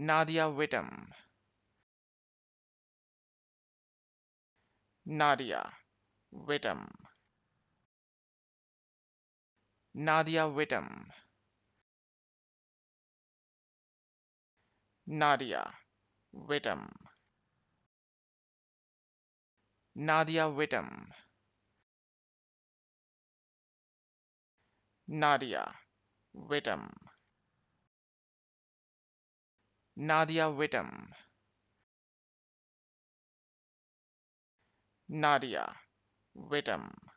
Nadia Widom. Nadia Widom. Nadia Widom. Nadia Widom. Nadia Widom. Nadia Widom. Nadia Whittam. Nadia Whittam.